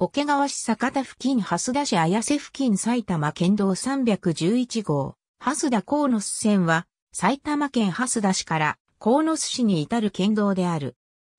桶川市坂田付近、蓮田市綾瀬付近、埼玉県道311号、蓮田鴻巣線は、埼玉県蓮田市から鴻巣市に至る県道である。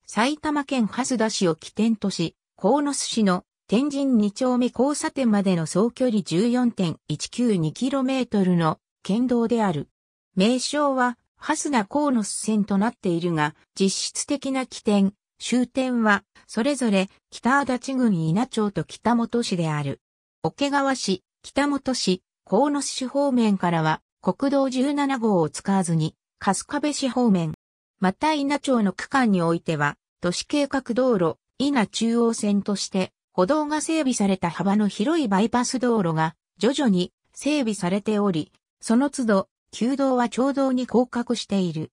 埼玉県蓮田市を起点とし、鴻巣市の天神2丁目交差点までの総距離 14.192km の県道である。名称は、蓮田鴻巣線となっているが、実質的な起点、終点は、それぞれ、北足立郡稲町と北本市である。桶川市、北本市、鴻巣市方面からは、国道17号を使わずに、春日部市方面。また稲町の区間においては、都市計画道路、稲中央線として、歩道が整備された幅の広いバイパス道路が、徐々に整備されており、その都度、旧道は町道に降格している。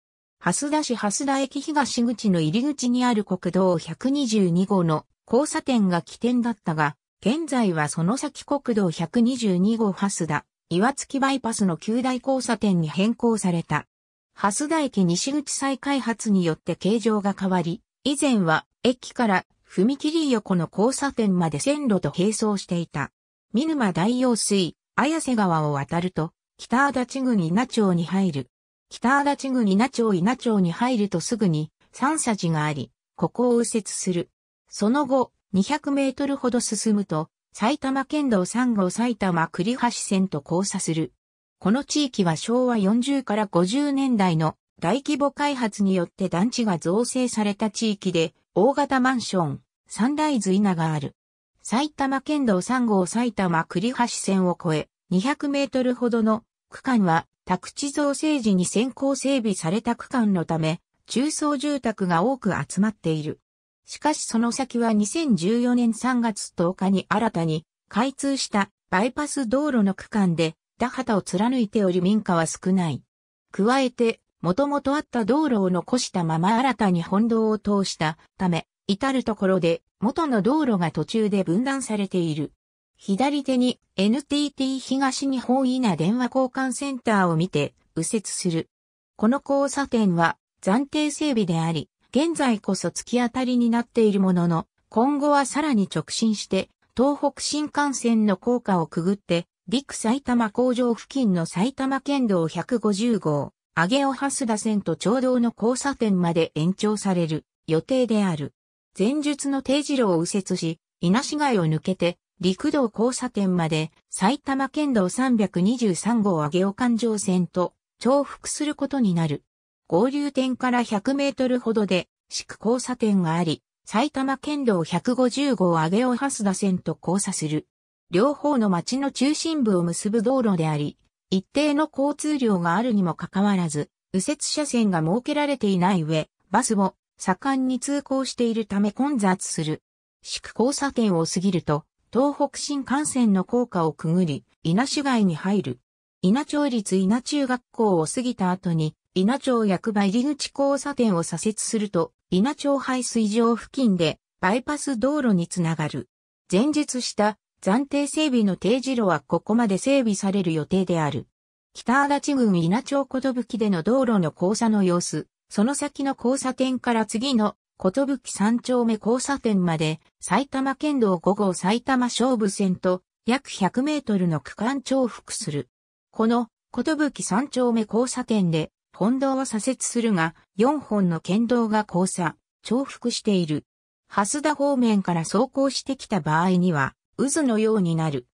蓮田市蓮田駅東口の入り口にある国道122号の交差点が起点だったが、現在はその先国道122号蓮田、岩月バイパスの旧大交差点に変更された。蓮田駅西口再開発によって形状が変わり、以前は駅から踏切横の交差点まで線路と並走していた。見沼大用水、綾瀬川を渡ると、北足立郡稲町に入る。北足立郡稲町稲町に入るとすぐに三社寺があり、ここを右折する。その後、200メートルほど進むと、埼玉県道3号埼玉栗橋線と交差する。この地域は昭和40から50年代の大規模開発によって団地が造成された地域で、大型マンション、サンライズ稲がある。埼玉県道3号埼玉栗橋線を越え、200メートルほどの区間は宅地造成時に先行整備された区間のため、中層住宅が多く集まっている。しかしその先は2014年3月10日に新たに開通したバイパス道路の区間で田畑を貫いており民家は少ない。加えて、もともとあった道路を残したまま新たに本道を通したため、至るところで元の道路が途中で分断されている。左手に NTT 東日本稲電話交換センターを見て右折する。この交差点は暫定整備であり、現在こそ突き当たりになっているものの、今後はさらに直進して、東北新幹線の高架をくぐって、陸埼玉工場付近の埼玉県道150号、上尾蓮田線と町道の交差点まで延長される予定である。前述の定時路を右折し、稲市街を抜けて、陸道交差点まで埼玉県道323号上尾環状線と重複することになる。合流点から100メートルほどで四区交差点があり、埼玉県道150号上尾蓮田線と交差する。両方の町の中心部を結ぶ道路であり、一定の交通量があるにもかかわらず、右折車線が設けられていない上、バスを盛んに通行しているため混雑する。四区交差点を過ぎると、東北新幹線の高架をくぐり、稲市街に入る。稲町立稲中学校を過ぎた後に、稲町役場入口交差点を左折すると、稲町排水場付近でバイパス道路につながる。前述した暫定整備の定時路はここまで整備される予定である。北足立郡稲町小ぶでの道路の交差の様子、その先の交差点から次のことぶき三丁目交差点まで埼玉県道5号埼玉勝負線と約100メートルの区間重複する。このことぶき三丁目交差点で本道は左折するが4本の県道が交差、重複している。蓮田方面から走行してきた場合には渦のようになる。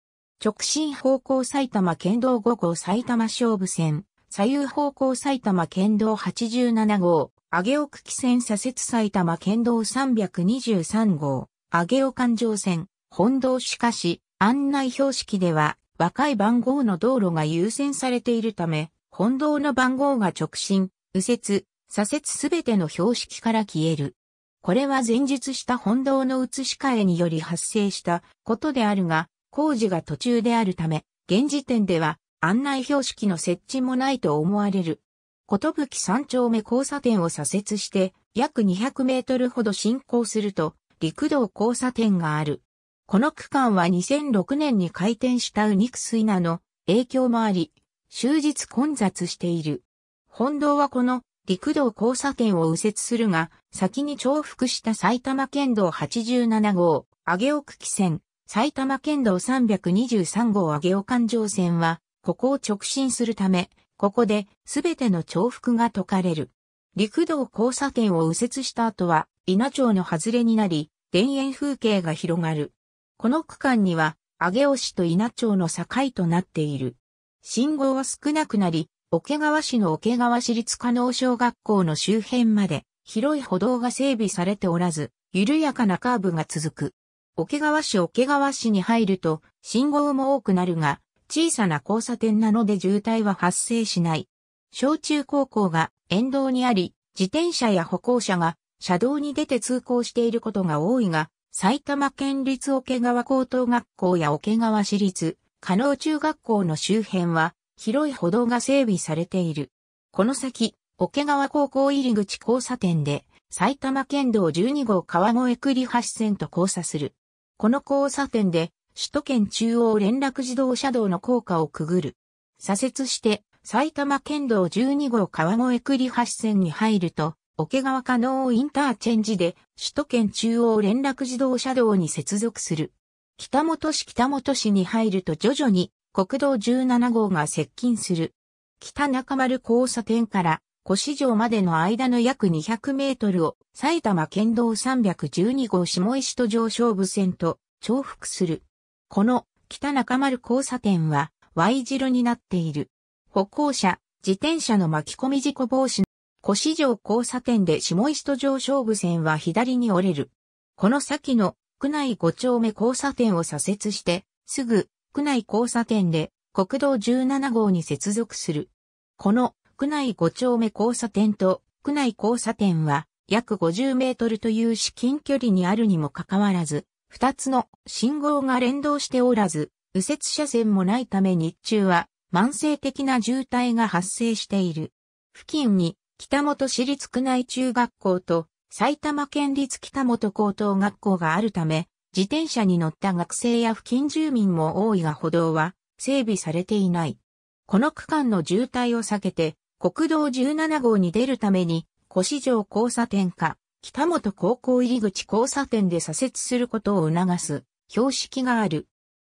直進方向埼玉県道5号埼玉勝負線、左右方向埼玉県道87号、上尾区喜線左折埼玉県道323号、上尾環状線、本道しかし、案内標識では、若い番号の道路が優先されているため、本道の番号が直進、右折、左折すべての標識から消える。これは前述した本道の移し替えにより発生したことであるが、工事が途中であるため、現時点では案内標識の設置もないと思われる。ことぶき三丁目交差点を左折して、約200メートルほど進行すると、陸道交差点がある。この区間は2006年に開店したウニクスイナの影響もあり、終日混雑している。本堂はこの陸道交差点を右折するが、先に重複した埼玉県道87号、上尾区喜線、埼玉県道323号上尾環状線は、ここを直進するため、ここで、すべての重複が解かれる。陸道交差点を右折した後は、稲町の外れになり、田園風景が広がる。この区間には、上尾市と稲町の境となっている。信号は少なくなり、桶川市の桶川市立加納小学校の周辺まで、広い歩道が整備されておらず、緩やかなカーブが続く。桶川市桶川市に入ると、信号も多くなるが、小さな交差点なので渋滞は発生しない。小中高校が沿道にあり、自転車や歩行者が車道に出て通行していることが多いが、埼玉県立桶川高等学校や桶川市立、加納中学校の周辺は、広い歩道が整備されている。この先、桶川高校入口交差点で、埼玉県道12号川越栗橋線と交差する。この交差点で、首都圏中央連絡自動車道の高架をくぐる。左折して、埼玉県道12号川越栗橋線に入ると、桶川加納インターチェンジで、首都圏中央連絡自動車道に接続する。北本市北本市に入ると徐々に国道17号が接近する。北中丸交差点から越城までの間の約200メートルを埼玉県道312号下石と上昇部線と重複する。この北中丸交差点は Y 字路になっている。歩行者、自転車の巻き込み事故防止。古市場交差点で下石戸上勝部線は左に折れる。この先の区内5丁目交差点を左折して、すぐ区内交差点で国道17号に接続する。この区内5丁目交差点と区内交差点は約50メートルという至近距離にあるにもかかわらず、二つの信号が連動しておらず、右折車線もないため日中は慢性的な渋滞が発生している。付近に北本市立区内中学校と埼玉県立北本高等学校があるため、自転車に乗った学生や付近住民も多いが歩道は整備されていない。この区間の渋滞を避けて、国道17号に出るために、腰城交差点か、北本高校入口交差点で左折することを促す標識がある。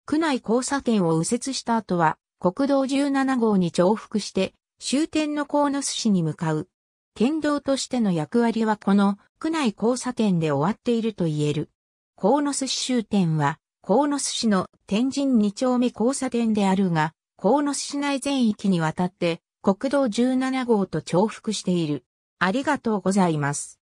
区内交差点を右折した後は、国道17号に重複して、終点の鴻巣市に向かう。県道としての役割はこの区内交差点で終わっていると言える。鴻巣市終点は、鴻巣市の天神二丁目交差点であるが、鴻巣市内全域にわたって国道17号と重複している。ありがとうございます。